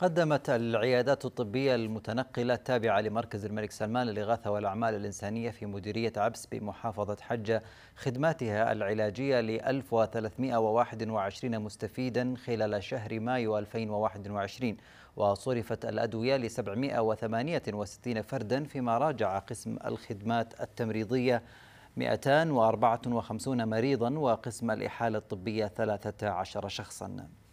قدمت العيادات الطبية المتنقلة التابعة لمركز الملك سلمان للإغاثة والأعمال الإنسانية في مديرية عبس بمحافظة حجة خدماتها العلاجية ل 1321 مستفيدا خلال شهر مايو 2021 وصرفت الأدوية ل 768 فردا فيما راجع قسم الخدمات التمريضية 254 مريضا وقسم الإحالة الطبية 13 شخصا